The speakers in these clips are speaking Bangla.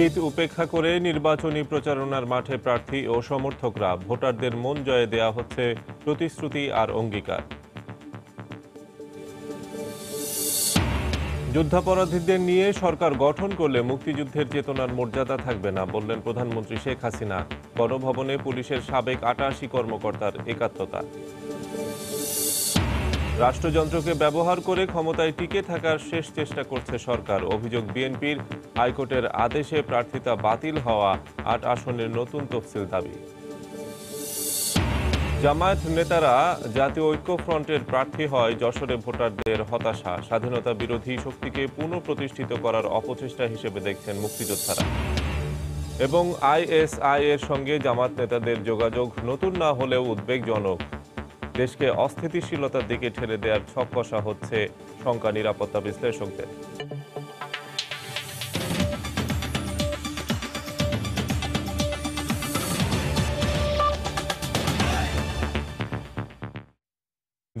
শীত উপেক্ষা করে নির্বাচনী প্রচারণার মাঠে প্রার্থী ও সমর্থকরা ভোটারদের মন জয়ে দেয়া হচ্ছে প্রতিশ্রুতি আর অঙ্গীকার যুদ্ধাপরাধীদের নিয়ে সরকার গঠন করলে মুক্তিযুদ্ধের চেতনার মর্যাদা থাকবে না বললেন প্রধানমন্ত্রী শেখ হাসিনা গণভবনে পুলিশের সাবেক আটাশি কর্মকর্তার একাত্মতা রাষ্ট্রযন্ত্রকে ব্যবহার করে ক্ষমতায় টিকে থাকার শেষ চেষ্টা করছে সরকার অভিযোগ বিএনপির হাইকোর্টের আদেশে প্রার্থিতা বাতিল হওয়া আট আসনের নতুন তফসিল দাবি জামায়াত নেতারা জাতীয় ঐক্যফ্রন্টের প্রার্থী হয় যশোরে ভোটারদের হতাশা স্বাধীনতা বিরোধী শক্তিকে পুনঃপ্রতিষ্ঠিত করার অপচেষ্টা হিসেবে দেখছেন মুক্তিযোদ্ধারা এবং আইএসআই এর সঙ্গে জামাত নেতাদের যোগাযোগ নতুন না হলেও উদ্বেগজনক দেশকে অস্থিতিশীলতার দিকে ঠেলে দেওয়ার ছক কষা হচ্ছে শঙ্কা নিরাপত্তা বিশ্লেষকদের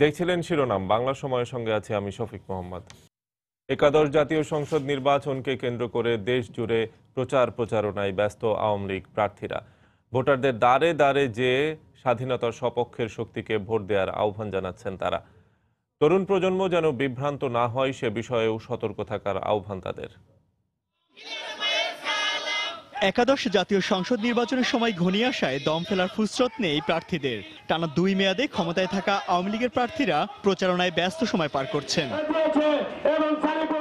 দেখছিলেন শিরোনাম বাংলা সময়ের সঙ্গে আছি আমি শফিক মোহাম্মদ একাদশ জাতীয় সংসদ নির্বাচনকে কেন্দ্র করে দেশ জুড়ে প্রচার প্রচারণায় ব্যস্ত আওয়ামী লীগ প্রার্থীরা ভোটারদের দ্বারে দ্বারে যে স্বাধীনতার সপক্ষের শক্তিকে ভোট দেওয়ার আহ্বান জানাচ্ছেন তারা তরুণ প্রজন্ম যেন বিভ্রান্ত না হয় সে বিষয়েও সতর্ক থাকার আহ্বান তাদের একাদশ জাতীয় সংসদ নির্বাচনের সময় ঘনিয়ে আসায় দম ফেলার ফুসরত নেই প্রার্থীদের টানা দুই মেয়াদে ক্ষমতায় থাকা আওয়ামী লীগের প্রার্থীরা প্রচারণায় ব্যস্ত সময় পার করছেন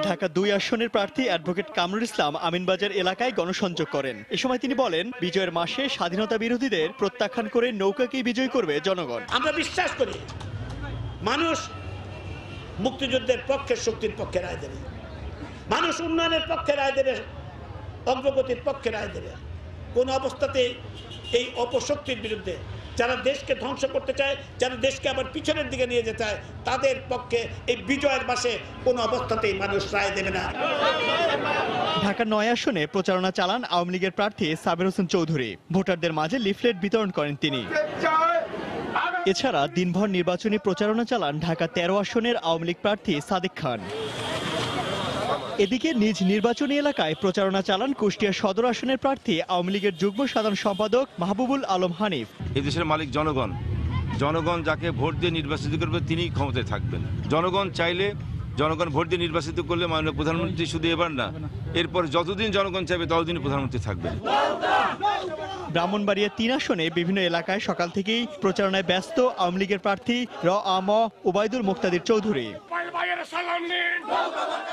ঢাকা দুই আসনের প্রার্থী অ্যাডভোকেট কামরুল ইসলাম আমিনবাজার এলাকায় গণসংযোগ করেন এ সময় তিনি বলেন বিজয়ের মাসে স্বাধীনতা বিরোধীদের প্রত্যাখ্যান করে নৌকাকেই বিজয় করবে জনগণ আমরা বিশ্বাস করি মানুষ মুক্তিযুদ্ধের পক্ষে শক্তির পক্ষে রায় দেবে মানুষ উন্নয়নের পক্ষে রায় দেবে অগ্রগতির পক্ষে রায় দেবে কোন অবস্থাতেই এই অপশক্তির বিরুদ্ধে যারা দেশকে ধ্বংস করতে চায় যারা দেশকে আবার পিছনের দিকে নিয়ে যেতে চায় তাদের পক্ষে এই বিজয়ের মাসে কোনো অবস্থাতেই মানুষ রায় দেবে না ঢাকা নয় আসনে প্রচারণা চালান আওয়ামী লীগের প্রার্থী সাবের হোসেন চৌধুরী ভোটারদের মাঝে লিফলেট বিতরণ করেন তিনি এছাড়া দিনভর নির্বাচনী প্রচারণা চালান ঢাকা তেরো আসনের আওয়ামী লীগ প্রার্থী সাদিক খান এদিকে নিজ নির্বাচনী এলাকায় প্রচারণা চালান কুষ্টিয়া সদর আসনের প্রার্থী আওয়ামী লীগের যুগ্ম সাধারণ সম্পাদক মাহবুবুল আলম হানিফ এদেশের মালিক জনগণ জনগণ যাকে ভোট দিয়ে নির্বাচিত করবে তিনি ক্ষমতায় থাকবেন জনগণ চাইলে জনগণ ভোট দিয়ে নির্বাচিত করলে মাননীয় প্রধানমন্ত্রী শুধু এবার না এরপর যতদিন জনগণ চাইবে ততদিন প্রধানমন্ত্রী থাকবেন ব্রাহ্মণবাড়িয়া তিন আসনে বিভিন্ন এলাকায় সকাল থেকেই প্রচারণায় ব্যস্ত আওয়ামী লীগের প্রার্থী র আম ওবায়দুল মুক্তাদির চৌধুরী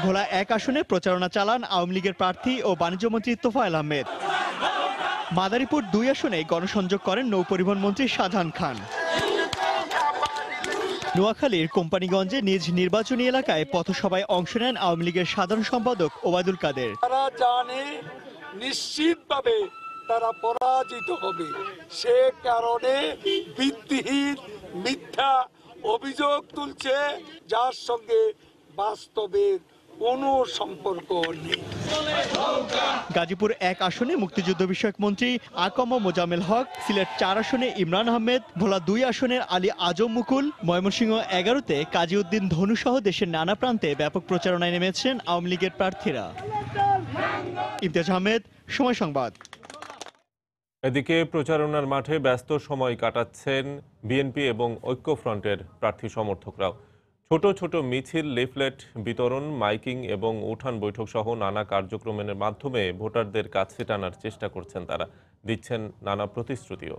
ভোলা এক আসনে প্রচারণা চালান আওয়ামী লীগের প্রার্থী ও বাণিজ্যমন্ত্রী তোফায়েল আহমেদ মাদারীপুর দুই আসনে গণসংযোগ করেন নৌপরিবহন মন্ত্রী শাহজাহান খান নোয়াখালীর কোম্পানিগঞ্জে নিজ নির্বাচনী এলাকায় পথসভায় অংশ নেন আওয়ামী লীগের সাধারণ সম্পাদক ওবায়দুল কাদের তারা জানে নিশ্চিতভাবে তারা পরাজিত হবে সে কারণে ভিত্তিহীন মিথ্যা অভিযোগ তুলছে যার সঙ্গে বাস্তবের সম্পর্ক গাজীপুর এক আসনে মুক্তিযুদ্ধ বিষয়ক মন্ত্রী আকম মোজামেল হক সিলেট চার আসনে ইমরান আহমেদ ভোলা দুই আসনের আলী আজম মুকুল ময়মনসিংহ এগারোতে কাজী উদ্দিন ধনুসহ দেশের নানা প্রান্তে ব্যাপক প্রচারণায় নেমেছেন আওয়ামী লীগের প্রার্থীরা ইমতিয়াজ আহমেদ সময় সংবাদ এদিকে প্রচারণার মাঠে ব্যস্ত সময় কাটাচ্ছেন বিএনপি এবং ঐক্যফ্রন্টের প্রার্থী সমর্থকরাও ছোট ছোট মিছিল লিফলেট বিতরণ মাইকিং এবং উঠান বৈঠক সহ নানা কার্যক্রমের মাধ্যমে ভোটারদের কাছে টানার চেষ্টা করছেন তারা দিচ্ছেন নানা প্রতিশ্রুতিও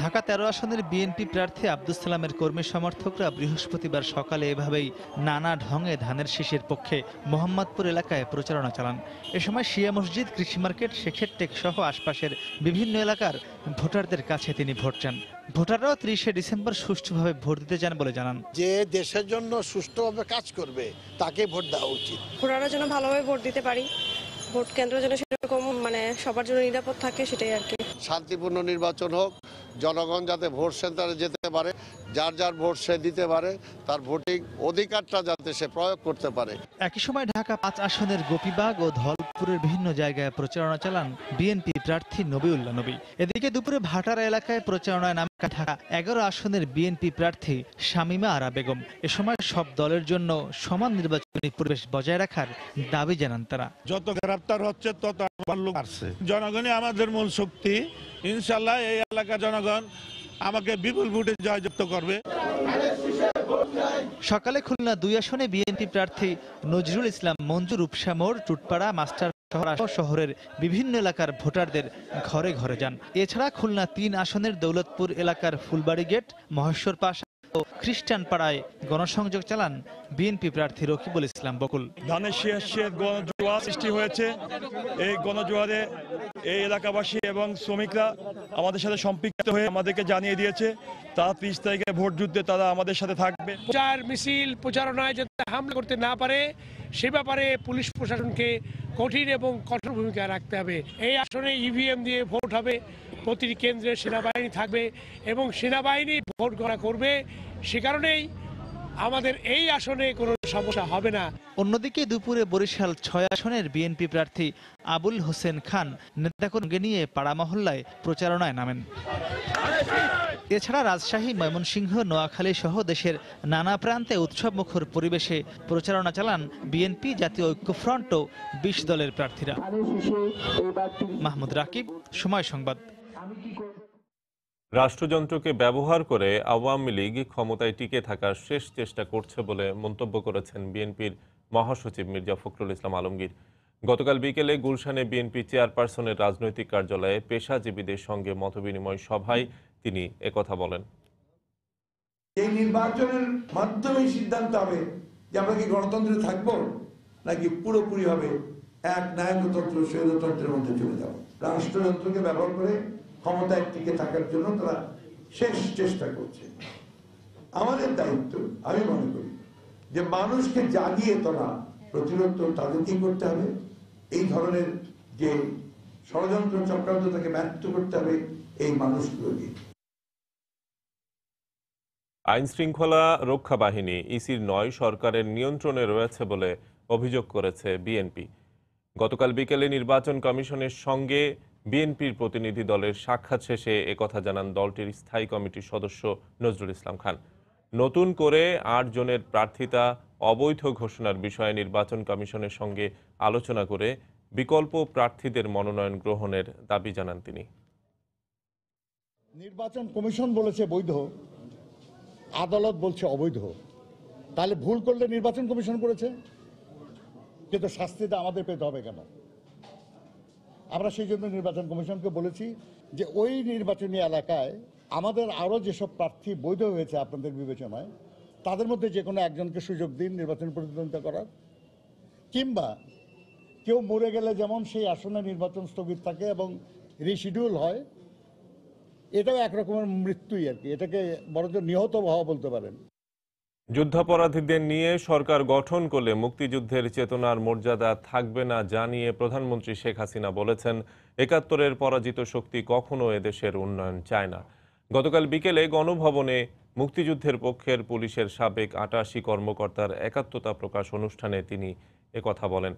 ঢাকা তেরো আসনের বিএনপি প্রার্থী আব্দুল সালামের কর্মী সমর্থকরা বৃহস্পতিবার সকালে এভাবেই নানা ঢঙে ধানের শীষের পক্ষে মোহাম্মদপুর এলাকায় প্রচারণা চালান এ সময় শিয়া মসজিদ কৃষি মার্কেট শেখের টেক সহ আশপাশের বিভিন্ন এলাকার ভোটারদের কাছে তিনি ভোট চান ভোটাররাও ত্রিশে ডিসেম্বর সুষ্ঠুভাবে ভোট দিতে চান বলে জানান যে দেশের জন্য সুষ্ঠুভাবে কাজ করবে তাকে ভোট দেওয়া উচিত ভোটাররা যেন ভালোভাবে ভোট দিতে পারি ভোট কেন্দ্র যেন সেরকম মানে সবার জন্য নিরাপদ থাকে সেটাই আর কি শান্তিপূর্ণ নির্বাচন হোক জনগণ যাতে ভোট সেন্টারে যেতে পারে যার যার ভোট সে দিতে পারে তার ভোটিং অধিকারটা যাতে সে প্রয়োগ করতে পারে একই সময় ঢাকা পাঁচ আসনের গোপীবাগ ও ধলপুরের বিভিন্ন জায়গায় প্রচারণা চালান বিএনপি প্রার্থী নবীউল্লা নবী এদিকে দুপুরে ভাটারা এলাকায় প্রচারণায় নামে ঢাকা এগারো আসনের বিএনপি প্রার্থী শামিমা আরা বেগম এ সময় সব দলের জন্য সমান নির্বাচনী পরিবেশ বজায় রাখার দাবি জানান তারা যত গ্রেপ্তার হচ্ছে তত আসছে জনগণই আমাদের মূল শক্তি ইনশাল্লাহ এই এলাকার জনগণ আমাকে বিপুল ভোটে জয়যুক্ত করবে সকালে খুলনা দুই আসনে বিএনপি প্রার্থী নজরুল ইসলাম মঞ্জুর উপসামোর টুটপাড়া মাস্টার শহরের বিভিন্ন এলাকার ভোটারদের ঘরে ঘরে যান এছাড়া খুলনা তিন আসনের দৌলতপুর এলাকার ফুলবাড়ি গেট মহেশ্বর পাশা খ্রিস্টান পাড়ায় গণসংযোগ চালান বিএনপি প্রার্থী রকিবুল ইসলাম বকুল ধানের শীর্ষে গণজোয়ার সৃষ্টি হয়েছে এই গণজোয়ারে এই এলাকাবাসী এবং শ্রমিকরা আমাদের সাথে সম্পৃক্ত হয়ে আমাদেরকে জানিয়ে দিয়েছে তারা ত্রিশ তারিখে ভোট যুদ্ধে তারা আমাদের সাথে থাকবে প্রচার মিছিল প্রচারণায় যাতে হামলা করতে না পারে সে ব্যাপারে পুলিশ প্রশাসনকে কঠিন এবং কঠোর ভূমিকা রাখতে হবে এই আসনে ইভিএম e দিয়ে ভোট হবে প্রতিটি কেন্দ্রে সেনাবাহিনী থাকবে এবং সেনাবাহিনী ভোট করা করবে সে কারণেই আমাদের এই আসনে কোনো সমস্যা হবে না অন্যদিকে দুপুরে বরিশাল ছয় আসনের বিএনপি প্রার্থী আবুল হোসেন খান নেতাকর্মীকে নিয়ে পাড়া মহল্লায় প্রচারণায় নামেন এছাড়া রাজশাহী ময়মনসিংহ নোয়াখালী সহ দেশের নানা প্রান্তে উৎসব মুখর পরিবেশে প্রচারণা চালান বিএনপি জাতীয় ঐক্যফ্রন্ট ও বিশ দলের প্রার্থীরা মাহমুদ রাকিব সময় সংবাদ রাষ্ট্রযন্ত্রকে ব্যবহার করে আওয়ামী লীগ ক্ষমতায় টিকে থাকার শেষ চেষ্টা করছে বলে মন্তব্য করেছেন বিএনপির মহাসচিব মির্জা ফখরুল ইসলাম আলমগীর গতকাল বিকেলে গুলশানে বিএনপি চেয়ারপারসনের রাজনৈতিক কার্যালয়ে পেশাজীবীদের সঙ্গে মতবিনিময় সভায় তিনি কথা বলেন এই নির্বাচনের মাধ্যমে সিদ্ধান্ত হবে যে আমরা কি গণতন্ত্রে থাকব নাকি পুরোপুরি হবে এক নায়কতন্ত্র সৈন্যতন্ত্রের মধ্যে চলে যাব রাষ্ট্রযন্ত্রকে ব্যবহার করে ক্ষমতায় টিকে থাকার জন্য তারা শেষ চেষ্টা করছে আমাদের দায়িত্ব আমি মনে করি যে মানুষকে জাগিয়ে তোলা প্রতিরোধ তো তাদেরকেই করতে হবে এই ধরনের যে ষড়যন্ত্র চক্রান্ত তাকে ব্যর্থ করতে হবে এই মানুষগুলোকে আইন শৃঙ্খলা রক্ষা বাহিনী ইসির নয় সরকারের নিয়ন্ত্রণে রয়েছে বলে অভিযোগ করেছে বিএনপি গতকাল বিকেলে নির্বাচন কমিশনের সঙ্গে বিএনপির প্রতিনিধি দলের সাক্ষাৎ শেষে একথা জানান দলটির স্থায়ী কমিটির সদস্য নজরুল ইসলাম খান নতুন করে আট জনের প্রার্থিতা অবৈধ ঘোষণার বিষয়ে নির্বাচন কমিশনের সঙ্গে আলোচনা করে বিকল্প প্রার্থীদের মনোনয়ন গ্রহণের দাবি জানান তিনি নির্বাচন কমিশন বলেছে বৈধ আদালত বলছে অবৈধ তাহলে ভুল করলে নির্বাচন কমিশন করেছে কিন্তু শাস্তিটা আমাদের পেতে হবে কেন আমরা সেই জন্য নির্বাচন কমিশনকে বলেছি যে ওই নির্বাচনী এলাকায় আমাদের আরও যেসব প্রার্থী বৈধ হয়েছে আপনাদের বিবেচনায় তাদের মধ্যে যে কোনো একজনকে সুযোগ দিন নির্বাচন প্রতিদ্বন্দ্বিতা করার কিংবা কেউ মরে গেলে যেমন সেই আসনে নির্বাচন স্থগিত থাকে এবং রিশিডিউল হয় এটাও একরকমের মৃত্যুই আর কি এটাকে বরঞ্চ নিহত হওয়া বলতে পারেন যুদ্ধাপরাধীদের নিয়ে সরকার গঠন করলে মুক্তিযুদ্ধের চেতনার মর্যাদা থাকবে না জানিয়ে প্রধানমন্ত্রী শেখ হাসিনা বলেছেন একাত্তরের পরাজিত শক্তি কখনো এদেশের উন্নয়ন চায় না গতকাল বিকেলে গণভবনে মুক্তিযুদ্ধের পক্ষের পুলিশের সাবেক আটাশি কর্মকর্তার একাত্মতা প্রকাশ অনুষ্ঠানে তিনি একথা বলেন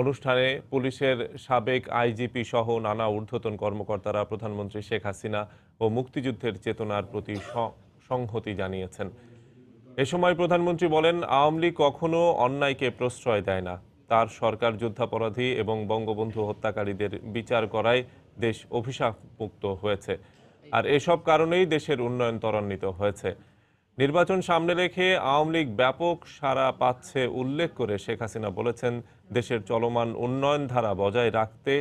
অনুষ্ঠানে পুলিশের সাবেক আইজিপি সহ নানা ঊর্ধ্বতন কর্মকর্তারা প্রধানমন্ত্রী শেখ হাসিনা ও মুক্তিযুদ্ধের চেতনার প্রতি সংহতি জানিয়েছেন এ সময় প্রধানমন্ত্রী বলেন আওয়ামী লীগ কখনো অন্যায়কে প্রশ্রয় দেয় না তার সরকার যুদ্ধাপরাধী এবং বঙ্গবন্ধু হত্যাকারীদের বিচার করায় দেশ অভিশাপমুক্ত হয়েছে আর এসব কারণেই দেশের উন্নয়ন ত্বরান্বিত হয়েছে নির্বাচন সামনে রেখে আওয়ামী লীগ ব্যাপক সাড়া পাচ্ছে উল্লেখ করে শেখ হাসিনা বলেছেন দেশের চলমান উন্নয়ন ধারা বজায় রাখতে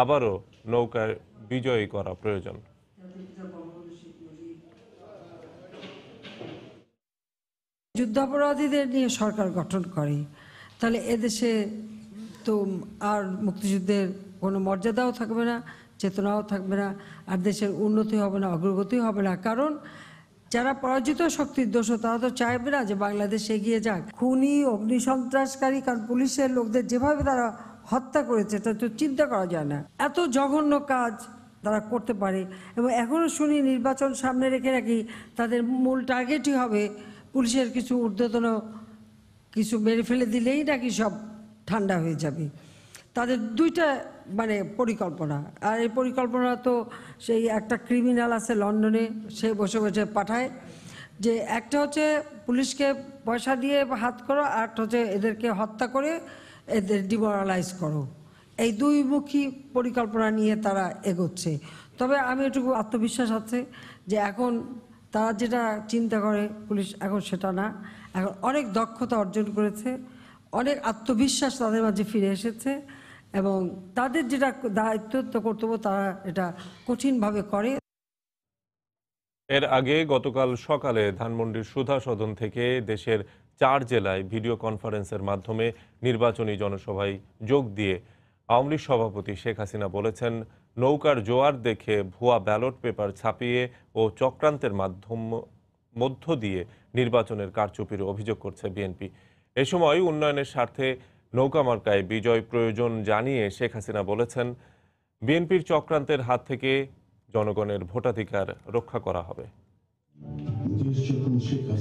আবারও নৌকার বিজয়ী করা প্রয়োজন যুদ্ধাপরাধীদের নিয়ে সরকার গঠন করে তাহলে এদেশে তো আর মুক্তিযুদ্ধের কোনো মর্যাদাও থাকবে না চেতনাও থাকবে না আর দেশের উন্নতি হবে না অগ্রগতি হবে না কারণ যারা পরাজিত শক্তির দোষ তারা তো চাইবে না যে বাংলাদেশ এগিয়ে যাক খুনি অগ্নিসন্ত্রাসকারী কারণ পুলিশের লোকদের যেভাবে তারা হত্যা করেছে তা তো চিন্তা করা যায় না এত জঘন্য কাজ তারা করতে পারে এবং এখনও শুনি নির্বাচন সামনে রেখে নাকি তাদের মূল টার্গেটই হবে পুলিশের কিছু ঊর্ধ্বতন কিছু মেরে ফেলে দিলেই নাকি সব ঠান্ডা হয়ে যাবে তাদের দুইটা মানে পরিকল্পনা আর এই পরিকল্পনা তো সেই একটা ক্রিমিনাল আছে লন্ডনে সে বসে বসে পাঠায় যে একটা হচ্ছে পুলিশকে পয়সা দিয়ে হাত করো আর একটা হচ্ছে এদেরকে হত্যা করে এদের ডিমোরালাইজ করো এই দুইমুখী পরিকল্পনা নিয়ে তারা এগোচ্ছে তবে আমি এটুকু আত্মবিশ্বাস আছে যে এখন তারা যেটা চিন্তা করে পুলিশ এখন সেটা না এখন অনেক দক্ষতা অর্জন করেছে অনেক আত্মবিশ্বাস তাদের মাঝে ফিরে এসেছে এবং তাদের যেটা দায়িত্ব কর্তব্য তারা এটা কঠিনভাবে করে এর আগে গতকাল সকালে ধানমন্ডির সুধা সদন থেকে দেশের চার জেলায় ভিডিও কনফারেন্সের মাধ্যমে নির্বাচনী জনসভায় যোগ দিয়ে আওয়ামী লীগ সভাপতি শেখ হাসিনা বলেছেন নৌকার জোয়ার দেখে ভুয়া ব্যালট পেপার ছাপিয়ে ও চক্রান্তের মাধ্যম মধ্য দিয়ে নির্বাচনের কারচুপির অভিযোগ করছে বিএনপি এ সময় উন্নয়নের স্বার্থে নৌকামার্কায় বিজয় প্রয়োজন জানিয়ে শেখ হাসিনা বলেছেন বিএনপির চক্রান্তের হাত থেকে জনগণের ভোটাধিকার রক্ষা করা হবে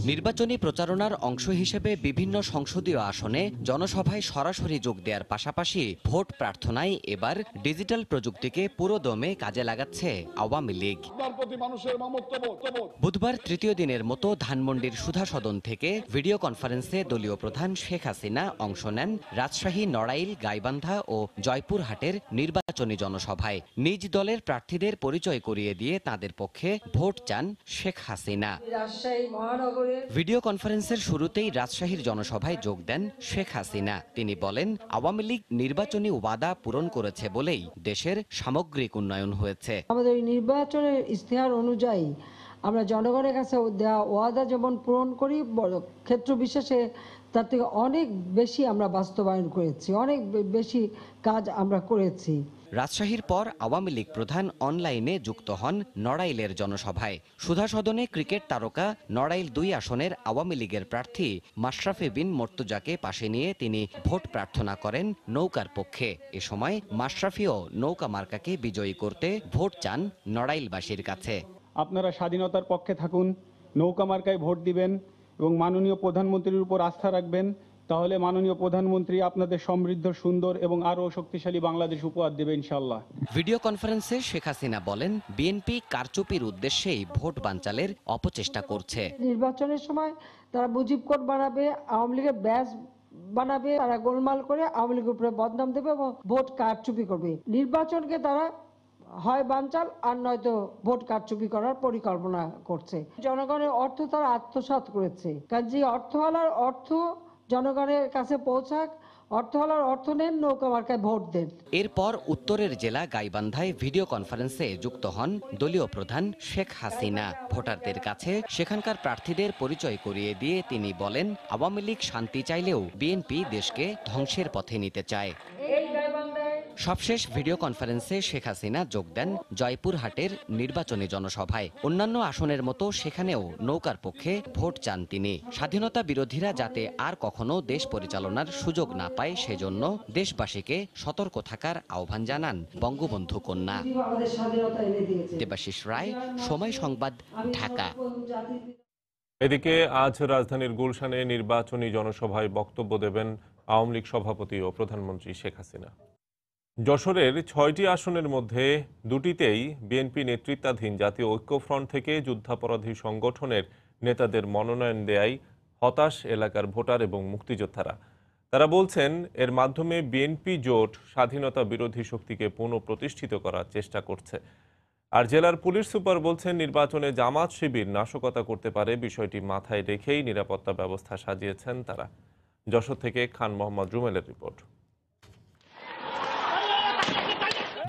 নির্বাচনী প্রচারণার অংশ হিসেবে বিভিন্ন সংসদীয় আসনে জনসভায় সরাসরি যোগ দেওয়ার পাশাপাশি ভোট প্রার্থনায় এবার ডিজিটাল প্রযুক্তিকে পুরোদমে কাজে লাগাচ্ছে আওয়ামী লীগ বুধবার তৃতীয় দিনের মতো ধানমন্ডির সুধা সদন থেকে ভিডিও কনফারেন্সে দলীয় প্রধান শেখ হাসিনা অংশ নেন রাজশাহী নড়াইল গাইবান্ধা ও জয়পুরহাটের নির্বাচনী জনসভায় নিজ দলের প্রার্থীদের পরিচয় করিয়ে দিয়ে তাদের পক্ষে ভোট চান শেখ হাসিনা রাজশাহী ভিডিও কনফারেন্সের শুরুতেই রাজশাহীর জনসভায় যোগ দেন শেখ হাসিনা তিনি বলেন আওয়ামী লীগ নির্বাচনী ওয়াদা পূরণ করেছে বলেই দেশের সামগ্রিক উন্নয়ন হয়েছে আমাদের নির্বাচনের ইশতেহার অনুযায়ী আমরা জনগণের কাছে দেওয়া ওয়াদা যেমন পূরণ করি ক্ষেত্র বিশেষে তার থেকে অনেক বেশি আমরা বাস্তবায়ন করেছি অনেক বেশি কাজ আমরা করেছি রাজশাহীর পর আওয়ামী লীগ প্রধান অনলাইনে যুক্ত হন নড়াইলের জনসভায় সুধা সদনে ক্রিকেট তারকা নড়াইল দুই আসনের আওয়ামী লীগের প্রার্থী মাশরাফি বিন মর্তুজাকে পাশে নিয়ে তিনি ভোট প্রার্থনা করেন নৌকার পক্ষে এ সময় মাশরাফিও নৌকা মার্কাকে বিজয়ী করতে ভোট চান নড়াইলবাসীর কাছে আপনারা স্বাধীনতার পক্ষে থাকুন নৌকা মার্কায় ভোট দিবেন এবং মাননীয় প্রধানমন্ত্রীর উপর আস্থা রাখবেন তাহলে মাননীয় প্রধানমন্ত্রী আপনাদের সমৃদ্ধ সুন্দর এবং আরও শক্তিশালী বাংলাদেশ উপহার দেবে ইনশাল্লাহ ভিডিও কনফারেন্সে শেখ হাসিনা বলেন বিএনপি কারচুপির উদ্দেশ্যেই ভোট বানচালের অপচেষ্টা করছে নির্বাচনের সময় তারা মুজিব কোট বানাবে আওয়ামী লীগের ব্যাস বানাবে তারা গোলমাল করে আওয়ামী লীগের উপরে বদনাম দেবে এবং ভোট কারচুপি করবে নির্বাচনকে তারা হয় বানচাল আর নয়তো ভোট কারচুপি করার পরিকল্পনা করছে জনগণের অর্থ তারা আত্মসাত করেছে কারণ যে অর্থওয়ালার অর্থ জনগণের কাছে পৌঁছাক অর্থহলার অর্থ নেন নৌকা মার্কায় ভোট দেন এরপর উত্তরের জেলা গাইবান্ধায় ভিডিও কনফারেন্সে যুক্ত হন দলীয় প্রধান শেখ হাসিনা ভোটারদের কাছে সেখানকার প্রার্থীদের পরিচয় করিয়ে দিয়ে তিনি বলেন আওয়ামী লীগ শান্তি চাইলেও বিএনপি দেশকে ধ্বংসের পথে নিতে চায় সবশেষ ভিডিও কনফারেন্সে শেখ হাসিনা যোগ দেন জয়পুরহাটের নির্বাচনী জনসভায় অন্যান্য আসনের মতো সেখানেও নৌকার পক্ষে ভোট চান তিনি স্বাধীনতা বিরোধীরা যাতে আর কখনো দেশ পরিচালনার সুযোগ না পায় সেজন্য দেশবাসীকে সতর্ক থাকার আহ্বান জানান বঙ্গবন্ধু কন্যা দেবাশিস রায় সময় সংবাদ ঢাকা এদিকে আজ রাজধানীর গুলশানে নির্বাচনী জনসভায় বক্তব্য দেবেন আওয়ামী লীগ সভাপতি ও প্রধানমন্ত্রী শেখ হাসিনা যশোরের ছয়টি আসনের মধ্যে দুটিতেই বিএনপি নেতৃত্বাধীন জাতীয় ঐক্যফ্রন্ট থেকে যুদ্ধাপরাধী সংগঠনের নেতাদের মনোনয়ন দেয়াই হতাশ এলাকার ভোটার এবং মুক্তিযোদ্ধারা তারা বলছেন এর মাধ্যমে বিএনপি জোট স্বাধীনতা বিরোধী শক্তিকে পুনঃপ্রতিষ্ঠিত করার চেষ্টা করছে আর জেলার পুলিশ সুপার বলছেন নির্বাচনে জামাত শিবির নাশকতা করতে পারে বিষয়টি মাথায় রেখেই নিরাপত্তা ব্যবস্থা সাজিয়েছেন তারা যশোর থেকে খান মোহাম্মদ রুমেলের রিপোর্ট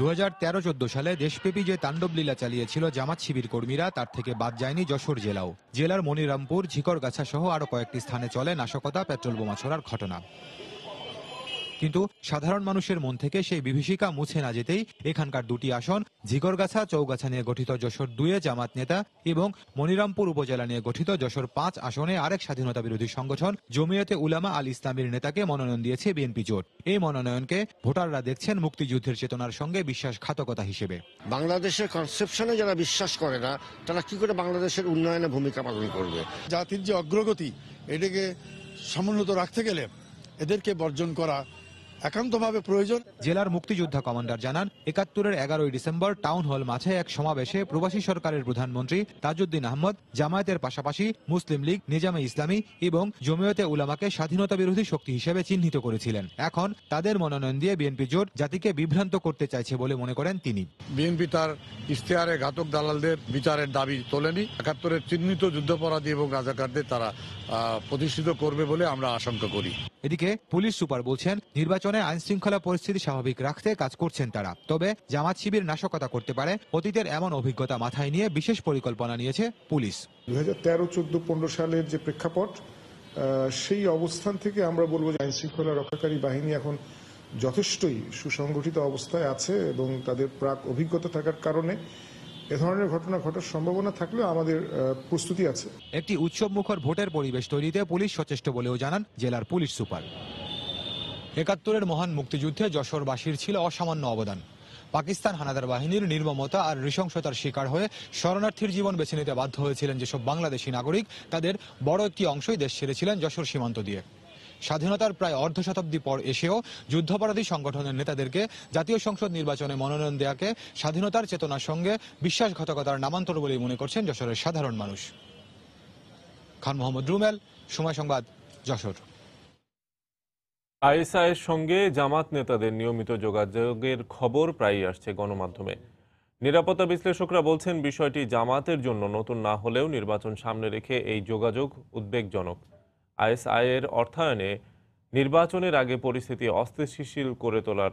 দু হাজার তেরো চোদ্দ সালে দেশব্যাপী যে তাণ্ডব লীলা চালিয়েছিল জামাত শিবির কর্মীরা তার থেকে বাদ যায়নি যশোর জেলাও জেলার মনিরামপুর ঝিকরগাছা সহ আরও কয়েকটি স্থানে চলে নাশকতা পেট্রোল বোমা ছড়ার ঘটনা কিন্তু সাধারণ মানুষের মন থেকে সেই বিভীষিকা মুছে না যেতেই এখানকার দুটি আসন ঝিগরগাছা চৌগাছা নিয়ে গঠিত যশোর দুয়ে জামাত নেতা এবং মনিরামপুর উপজেলা নিয়ে গঠিত যশোর পাঁচ আসনে আরেক স্বাধীনতা বিরোধী সংগঠন জমিয়তে উলামা আল ইসলামের নেতাকে মনোনয়ন দিয়েছে বিএনপি জোট এই মনোনয়নকে ভোটাররা দেখছেন মুক্তিযুদ্ধের চেতনার সঙ্গে বিশ্বাসঘাতকতা হিসেবে বাংলাদেশের কনসেপশনে যারা বিশ্বাস করে না তারা কি করে বাংলাদেশের উন্নয়নে ভূমিকা পালন করবে জাতির যে অগ্রগতি এটাকে সমুন্নত রাখতে গেলে এদেরকে বর্জন করা একান্তভাবে প্রয়োজন জেলার মুক্তিযোদ্ধা কমান্ডার জানান একাত্তরের এগারোই ডিসেম্বর টাউন হল মাঠে এক সমাবেশে প্রবাসী সরকারের প্রধানমন্ত্রী তাজউদ্দিন আহমদ জামায়াতের পাশাপাশি মুসলিম লীগ নিজামে ইসলামী এবং জমিয়তে উলামাকে স্বাধীনতা বিরোধী শক্তি হিসেবে চিহ্নিত করেছিলেন এখন তাদের মনোনয়ন দিয়ে বিএনপি জোট জাতিকে বিভ্রান্ত করতে চাইছে বলে মনে করেন তিনি বিএনপি তার ইশতেহারে ঘাতক দালালদের বিচারের দাবি তোলেনি একাত্তরের চিহ্নিত যুদ্ধাপরাধী এবং রাজাকারদের তারা প্রতিষ্ঠিত করবে বলে আমরা আশঙ্কা করি এদিকে পুলিশ সুপার বলছেন নির্বাচন নির্বাচনে আইনশৃঙ্খলা পরিস্থিতি স্বাভাবিক রাখতে কাজ করছেন তারা তবে জামাত শিবির নাশকতা করতে পারে অতীতের এমন অভিজ্ঞতা মাথায় নিয়ে বিশেষ পরিকল্পনা নিয়েছে পুলিশ দুই হাজার তেরো চোদ্দ পনেরো সালের যে প্রেক্ষাপট সেই অবস্থান থেকে আমরা বলবো যে আইনশৃঙ্খলা রক্ষাকারী বাহিনী এখন যথেষ্টই সুসংগঠিত অবস্থায় আছে এবং তাদের প্রাক অভিজ্ঞতা থাকার কারণে এ ধরনের ঘটনা ঘটার সম্ভাবনা থাকলেও আমাদের প্রস্তুতি আছে একটি উৎসব মুখর ভোটের পরিবেশ তৈরিতে পুলিশ সচেষ্ট বলেও জানান জেলার পুলিশ সুপার একাত্তরের মহান মুক্তিযুদ্ধে যশোরবাসীর ছিল অসামান্য অবদান পাকিস্তান হানাদার বাহিনীর নির্মমতা আর নৃশংসতার শিকার হয়ে শরণার্থীর জীবন বেছে নিতে বাধ্য হয়েছিলেন যেসব বাংলাদেশি নাগরিক তাদের বড় একটি অংশই দেশ ছেড়েছিলেন যশোর সীমান্ত দিয়ে স্বাধীনতার প্রায় অর্ধ শতাব্দী পর এসেও যুদ্ধাপরাধী সংগঠনের নেতাদেরকে জাতীয় সংসদ নির্বাচনে মনোনয়ন দেয়াকে স্বাধীনতার চেতনার সঙ্গে বিশ্বাসঘাতকতার নামান্তর বলে মনে করছেন যশোরের সাধারণ মানুষ খান মোহাম্মদ রুমেল সময় সংবাদ যশোর আইএসআইয়ের সঙ্গে জামাত নেতাদের নিয়মিত যোগাযোগের খবর প্রায়ই আসছে গণমাধ্যমে নিরাপত্তা বিশ্লেষকরা বলছেন বিষয়টি জামাতের জন্য নতুন না হলেও নির্বাচন সামনে রেখে এই যোগাযোগ উদ্বেগজনক আইএসআইয়ের অর্থায়নে নির্বাচনের আগে পরিস্থিতি অস্থিতিশীল করে তোলার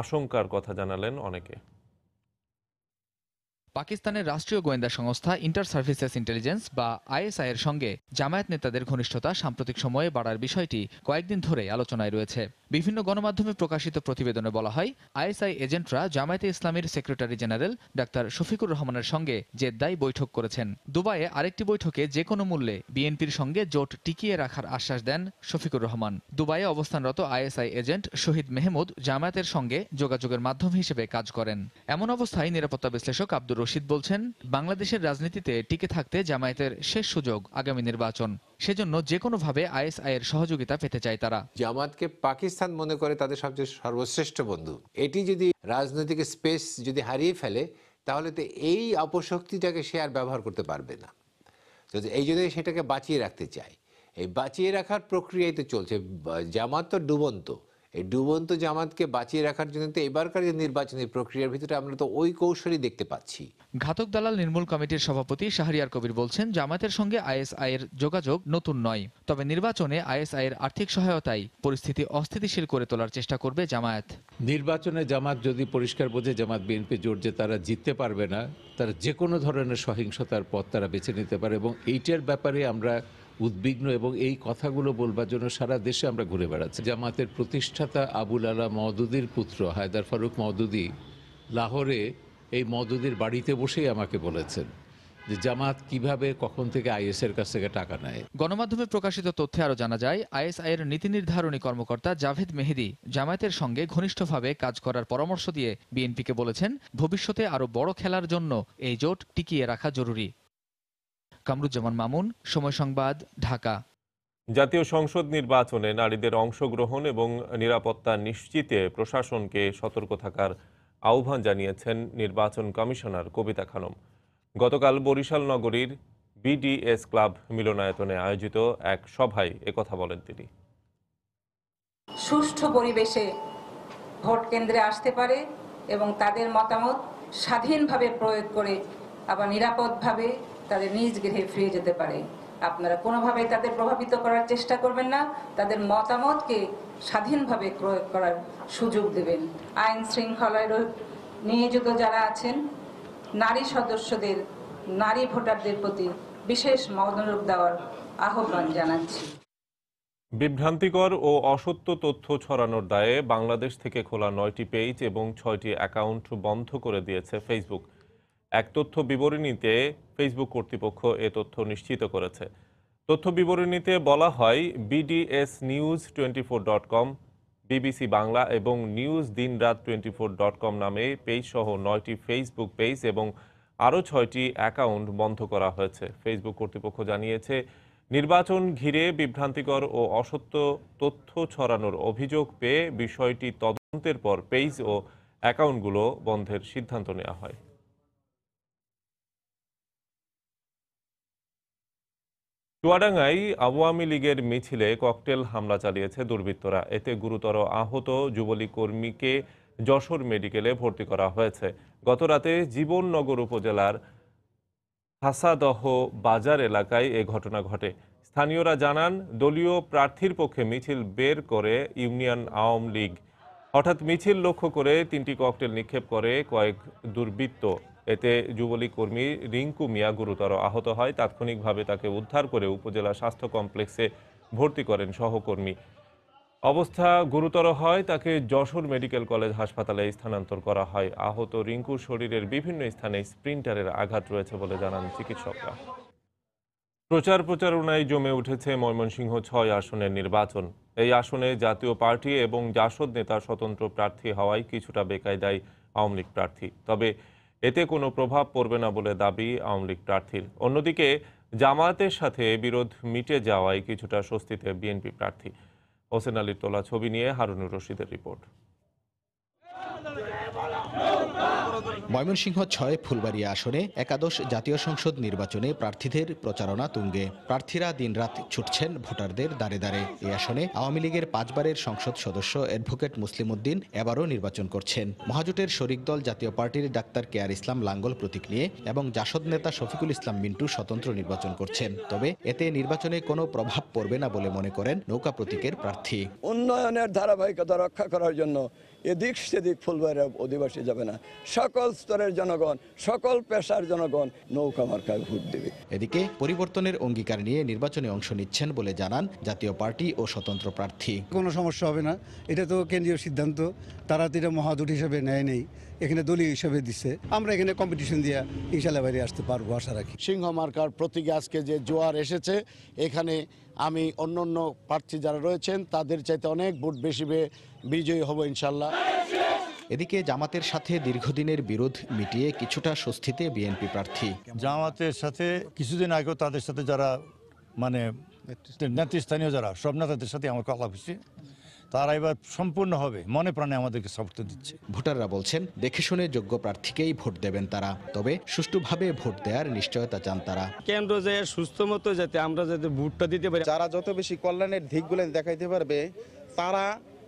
আশঙ্কার কথা জানালেন অনেকে পাকিস্তানের রাষ্ট্রীয় গোয়েন্দা সংস্থা ইন্টার সার্ভিসেস ইন্টেলিজেন্স বা আইএসআই এর সঙ্গে জামায়াত নেতাদের ঘনিষ্ঠতা সাম্প্রতিক সময়ে বাড়ার বিষয়টি কয়েকদিন ধরে আলোচনায় রয়েছে বিভিন্ন গণমাধ্যমে প্রকাশিত প্রতিবেদনে বলা হয় আইএসআই এজেন্টরা জামায়াতে ইসলামের সেক্রেটারি জেনারেল ডাক্তার শফিকুর রহমানের সঙ্গে জেদ্দাই বৈঠক করেছেন দুবাইয়ে আরেকটি বৈঠকে যে কোনো মূল্যে বিএনপির সঙ্গে জোট টিকিয়ে রাখার আশ্বাস দেন শফিকুর রহমান দুবাইয়ে অবস্থানরত আইএসআই এজেন্ট শহীদ মেহমুদ জামায়াতের সঙ্গে যোগাযোগের মাধ্যম হিসেবে কাজ করেন এমন অবস্থায় নিরাপত্তা বিশ্লেষক আব্দুর রশিদ বলছেন বাংলাদেশের রাজনীতিতে টিকে থাকতে জামায়াতের শেষ সুযোগ আগামী নির্বাচন সেজন্য যে কোনোভাবে আইএসআই এর সহযোগিতা পেতে চায় তারা জামাতকে পাকিস্তান মনে করে তাদের সবচেয়ে সর্বশ্রেষ্ঠ বন্ধু এটি যদি রাজনৈতিক স্পেস যদি হারিয়ে ফেলে তাহলে তো এই অপশক্তিটাকে সে আর ব্যবহার করতে পারবে না তো এই জন্য সেটাকে বাঁচিয়ে রাখতে চায় এই বাঁচিয়ে রাখার প্রক্রিয়াই তো চলছে জামাত তো ডুবন্ত এই ডুবন্ত জামাতকে বাঁচিয়ে রাখার জন্য তো এবারকার যে নির্বাচনী প্রক্রিয়ার ভিতরে আমরা তো ওই কৌশলই দেখতে পাচ্ছি ঘাতক দালাল নির্মূল কমিটির সভাপতি শাহরিয়ার কবির বলছেন জামাতের সঙ্গে আইএসআই এর যোগাযোগ নতুন নয় তবে নির্বাচনে আইএসআই এর আর্থিক সহায়তায় পরিস্থিতি অস্থিতিশীল করে তোলার চেষ্টা করবে জামায়াত নির্বাচনে জামাত যদি পরিষ্কার বোঝে জামাত বিএনপি জোর যে তারা জিততে পারবে না তারা যে কোনো ধরনের সহিংসতার পথ তারা বেছে নিতে পারে এবং এইটার ব্যাপারে আমরা উদ্বিগ্ন এবং এই কথাগুলো বলবার জন্য সারা দেশে আমরা ঘুরে বেড়াচ্ছি জামাতের প্রতিষ্ঠাতা আবুল আলা মদুদির পুত্র হায়দার ফারুক মদুদি লাহোরে এই মদুদির বাড়িতে বসেই আমাকে বলেছেন যে জামাত কিভাবে কখন থেকে আইএসের কাছ থেকে টাকা নেয় গণমাধ্যমে প্রকাশিত তথ্যে আরও জানা যায় আইএসআই এর নীতি নির্ধারণী কর্মকর্তা জাভেদ মেহেদি জামায়াতের সঙ্গে ঘনিষ্ঠভাবে কাজ করার পরামর্শ দিয়ে বিএনপিকে বলেছেন ভবিষ্যতে আরও বড় খেলার জন্য এই জোট টিকিয়ে রাখা জরুরি কামরুজ্জামান মামুন সময় সংবাদ ঢাকা জাতীয় সংসদ নির্বাচনে নারীদের অংশগ্রহণ এবং নিরাপত্তা নিশ্চিতে প্রশাসনকে সতর্ক থাকার আহ্বান জানিয়েছেন নির্বাচন কমিশনার কবিতা খানম গতকাল বরিশাল নগরীর বিডিএস ক্লাব মিলনায়তনে আয়োজিত এক সভায় একথা বলেন তিনি সুষ্ঠু পরিবেশে ভোট কেন্দ্রে আসতে পারে এবং তাদের মতামত স্বাধীনভাবে প্রয়োগ করে আবার নিরাপদভাবে তাদের নিজ গৃহে ফিরে যেতে পারে আপনারা কোনোভাবেই তাদের প্রভাবিত করার চেষ্টা করবেন না তাদের মতামতকে স্বাধীনভাবে প্রয়োগ করার সুযোগ দেবেন আইন শৃঙ্খলায় নিয়োজিত যারা আছেন নারী সদস্যদের নারী ভোটারদের প্রতি বিশেষ মনোযোগ দেওয়ার আহ্বান জানাচ্ছি বিভ্রান্তিকর ও অসত্য তথ্য ছড়ানোর দায়ে বাংলাদেশ থেকে খোলা নয়টি পেজ এবং ছয়টি অ্যাকাউন্ট বন্ধ করে দিয়েছে ফেসবুক এক তথ্য বিবরণীতে ফেসবুক কর্তৃপক্ষ এ তথ্য নিশ্চিত করেছে তথ্য বিবরণীতে বলা হয় BDS news twenty four dot com BBC Bangla এবং নিউজ দিনরাত টোয়েন্টি ফোর ডট কম নামে পেজসহ নয়টি ফেসবুক পেজ এবং আরও ছয়টি অ্যাকাউন্ট বন্ধ করা হয়েছে ফেসবুক কর্তৃপক্ষ জানিয়েছে নির্বাচন ঘিরে বিভ্রান্তিকর ও অসত্য তথ্য ছড়ানোর অভিযোগ পেয়ে বিষয়টি তদন্তের পর পেজ ও অ্যাকাউন্টগুলো বন্ধের সিদ্ধান্ত নেওয়া হয় চুয়াডাঙ্গায় আওয়ামী লীগের মিছিলে ককটেল হামলা চালিয়েছে দুর্বৃত্তরা এতে গুরুতর আহত যুবলীগ কর্মীকে যশোর মেডিকেলে ভর্তি করা হয়েছে গতরাতে জীবননগর উপজেলার হাসাদহ বাজার এলাকায় এ ঘটনা ঘটে স্থানীয়রা জানান দলীয় প্রার্থীর পক্ষে মিছিল বের করে ইউনিয়ন আওয়ামী লীগ হঠাৎ মিছিল লক্ষ্য করে তিনটি ককটেল নিক্ষেপ করে কয়েক দুর্বৃত্ত এতে যুবলীগ কর্মী রিঙ্কু মিয়া গুরুতর আহত হয় তাৎক্ষণিকভাবে তাকে উদ্ধার করে উপজেলা স্বাস্থ্য কমপ্লেক্সে ভর্তি করেন সহকর্মী অবস্থা গুরুতর হয় তাকে যশোর মেডিকেল কলেজ হাসপাতালে স্থানান্তর করা হয় আহত রিঙ্কুর শরীরের বিভিন্ন স্থানে স্প্রিন্টারের আঘাত রয়েছে বলে জানান চিকিৎসকরা প্রচার প্রচারণায় জমে উঠেছে ময়মনসিংহ ছয় আসনের নির্বাচন এই আসনে জাতীয় পার্টি এবং জাসদ নেতা স্বতন্ত্র প্রার্থী হওয়ায় কিছুটা বেকায়দায় আওয়ামী লীগ প্রার্থী তবে এতে কোনো প্রভাব পড়বে না বলে দাবি আওয়ামী লীগ প্রার্থীর অন্যদিকে জামায়াতের সাথে বিরোধ মিটে যাওয়ায় কিছুটা স্বস্তিতে বিএনপি প্রার্থী হোসেন আলীর তোলা ছবি নিয়ে হারুনুর রশিদের রিপোর্ট ময়মনসিংহ ছয় ফুলবাড়িয়া আসনে একাদশ জাতীয় সংসদ নির্বাচনে প্রার্থীদের প্রচারণা তুঙ্গে প্রার্থীরা দিনরাত ছুটছেন ভোটারদের দাঁড়ে দাঁড়ে এই আসনে আওয়ামী লীগের পাঁচবারের সংসদ সদস্য অ্যাডভোকেট মুসলিম উদ্দিন এবারও নির্বাচন করছেন মহাজোটের শরিক দল জাতীয় পার্টির ডাক্তার কেয়ার ইসলাম লাঙ্গল প্রতীক নিয়ে এবং জাসদ নেতা শফিকুল ইসলাম মিন্টু স্বতন্ত্র নির্বাচন করছেন তবে এতে নির্বাচনে কোনো প্রভাব পড়বে না বলে মনে করেন নৌকা প্রতীকের প্রার্থী উন্নয়নের ধারাবাহিকতা রক্ষা করার জন্য এদিক সেদিক ফুলবাড়িয়া অধিবাসী যাবে না সকল স্তরের জনগণ সকল পেশার জনগণ নৌকা মার্কায় ভোট দেবে এদিকে পরিবর্তনের অঙ্গীকার নিয়ে নির্বাচনে অংশ নিচ্ছেন বলে জানান জাতীয় পার্টি ও স্বতন্ত্র প্রার্থী কোনো সমস্যা হবে না এটা তো কেন্দ্রীয় সিদ্ধান্ত তারা তো এটা মহাদুট হিসেবে নেয় নেই এখানে দলীয় হিসেবে দিচ্ছে আমরা এখানে কম্পিটিশন দিয়ে ইনশাল্লাহ বাইরে আসতে পারবো আশা রাখি সিংহ মার্কার প্রতীকে আজকে যে জোয়ার এসেছে এখানে আমি অন্য অন্য প্রার্থী যারা রয়েছেন তাদের চাইতে অনেক ভোট বেশি বিজয়ী হব ইনশাল্লাহ এদিকে জামাতের সাথে দীর্ঘদিনের বিরোধ মিটিয়ে কিছুটা স্বস্তিতে বিএনপি প্রার্থী জামাতের সাথে কিছুদিন আগেও তাদের সাথে যারা মানে নেতৃস্থানীয় যারা সব নেতাদের সাথে আমার কথা হয়েছে তারা এবার সম্পূর্ণ হবে মনে প্রাণে আমাদেরকে সাপোর্ট দিচ্ছে ভোটাররা বলছেন দেখে শুনে যোগ্য প্রার্থীকেই ভোট দেবেন তারা তবে সুষ্ঠুভাবে ভোট দেওয়ার নিশ্চয়তা চান তারা কেন্দ্র যে সুস্থ মতো যাতে আমরা যাতে ভোটটা দিতে পারি যারা যত বেশি কল্যাণের দিকগুলো দেখাইতে পারবে তারা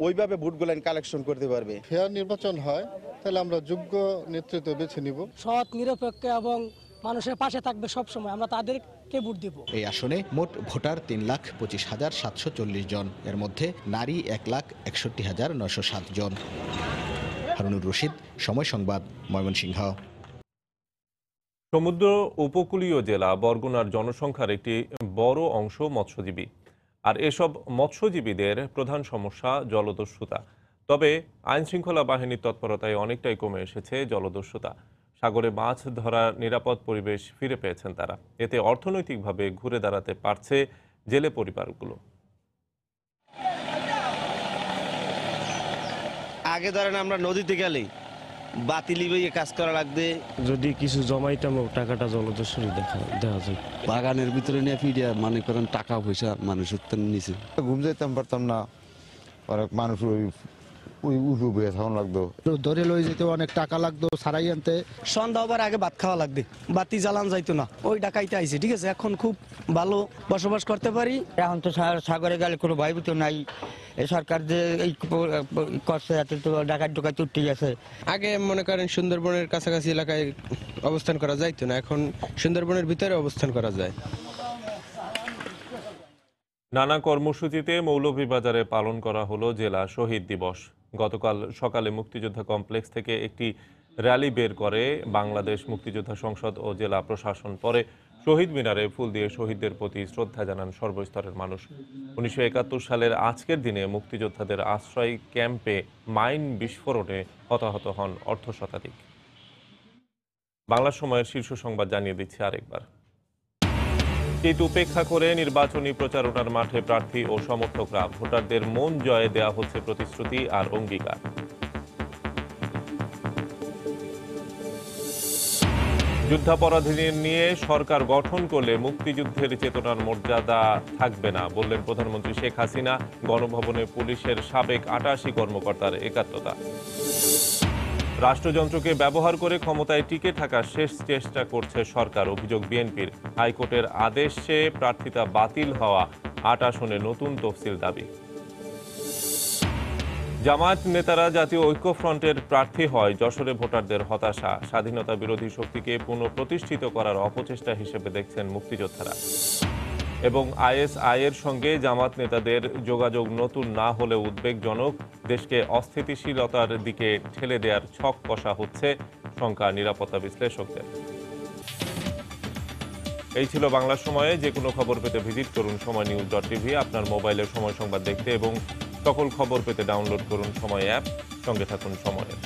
ওইভাবে ভোটগুলো কালেকশন করতে পারবে ফেয়ার নির্বাচন হয় তাহলে আমরা যোগ্য নেতৃত্ব বেছে নিব সৎ নিরপেক্ষ এবং মানুষের পাশে থাকবে সবসময় আমরা তাদেরকে ভোট দেব এই আসনে মোট ভোটার তিন লাখ পঁচিশ হাজার সাতশো চল্লিশ জন এর মধ্যে নারী এক লাখ একষট্টি হাজার নয়শো সাত জন হারুনুর রশিদ সময় সংবাদ ময়মনসিংহ সমুদ্র উপকূলীয় জেলা বরগুনার জনসংখ্যার একটি বড় অংশ মৎস্যজীবী আর এসব মৎস্যজীবীদের প্রধান সমস্যা জলদস্যুতা তবে আইনশৃঙ্খলা বাহিনীর তৎপরতায় অনেকটাই কমে এসেছে জলদস্যুতা সাগরে মাছ ধরার নিরাপদ পরিবেশ ফিরে পেয়েছেন তারা এতে অর্থনৈতিকভাবে ঘুরে দাঁড়াতে পারছে জেলে পরিবারগুলো আগে ধরেন আমরা নদীতে গেলেই বাতিলি বইয়ে কাজ করা লাগবে যদি কিছু জমাইতাম টাকাটা জলদস্যুরি দেখা দেওয়া যায় বাগানের ভিতরে নিয়ে ফিরিয়া মানে করেন টাকা পয়সা মানুষ উত্তর নিচে ঘুম যেতাম পারতাম না অনেক মানুষ লাগতো ধরে যেতে অনেক টাকা লাগতো সন্ধ্যা হবার আগে ভাত খাওয়া লাগবে বাতি জ্বালান যাইতো না ওই ডাকাইতে আইছে ঠিক আছে এখন খুব ভালো বসবাস করতে পারি এখন তো সাগরে গেলে কোনো ভয়ভীত নাই সরকার যে এই করছে তো গেছে আগে মনে করেন সুন্দরবনের কাছাকাছি এলাকায় অবস্থান করা যাইতো না এখন সুন্দরবনের ভিতরে অবস্থান করা যায় নানা কর্মসূচিতে মৌলভীবাজারে পালন করা হলো জেলা শহীদ দিবস গতকাল সকালে মুক্তিযোদ্ধা কমপ্লেক্স থেকে একটি র্যালি বের করে বাংলাদেশ মুক্তিযোদ্ধা সংসদ ও জেলা প্রশাসন পরে শহীদ মিনারে ফুল দিয়ে শহীদদের প্রতি শ্রদ্ধা জানান সর্বস্তরের মানুষ উনিশশো একাত্তর সালের আজকের দিনে মুক্তিযোদ্ধাদের আশ্রয় ক্যাম্পে মাইন বিস্ফোরণে হতাহত হন অর্ধ শতাধিক বাংলা সময়ের শীর্ষ সংবাদ জানিয়ে দিচ্ছে আরেকবার শীত উপেক্ষা করে নির্বাচনী প্রচারণার মাঠে প্রার্থী ও সমর্থকরা ভোটারদের মন জয়ে দেয়া হচ্ছে প্রতিশ্রুতি আর অঙ্গীকার যুদ্ধাপরাধীদের নিয়ে সরকার গঠন করলে মুক্তিযুদ্ধের চেতনার মর্যাদা থাকবে না বললেন প্রধানমন্ত্রী শেখ হাসিনা গণভবনে পুলিশের সাবেক আটাশি কর্মকর্তার একাত্মতা রাষ্ট্রযন্ত্রকে ব্যবহার করে ক্ষমতায় টিকে থাকার শেষ চেষ্টা করছে সরকার অভিযোগ বিএনপির হাইকোর্টের আদেশে প্রার্থিতা বাতিল হওয়া আট আসনে নতুন তফসিল দাবি জামায়াত নেতারা জাতীয় ঐক্যফ্রন্টের প্রার্থী হয় যশোরে ভোটারদের হতাশা স্বাধীনতা বিরোধী শক্তিকে পুনঃপ্রতিষ্ঠিত করার অপচেষ্টা হিসেবে দেখছেন মুক্তিযোদ্ধারা এবং আইএসআইয়ের সঙ্গে জামাত নেতাদের যোগাযোগ নতুন না হলে উদ্বেগজনক দেশকে অস্থিতিশীলতার দিকে ঠেলে দেওয়ার ছক কষা হচ্ছে শঙ্কা নিরাপত্তা বিশ্লেষকদের এই ছিল বাংলা সময়ে যে কোনো খবর পেতে ভিজিট করুন সময় নিউজ ডট টিভি আপনার মোবাইলে সময় সংবাদ দেখতে এবং সকল খবর পেতে ডাউনলোড করুন সময় অ্যাপ সঙ্গে থাকুন সময়ের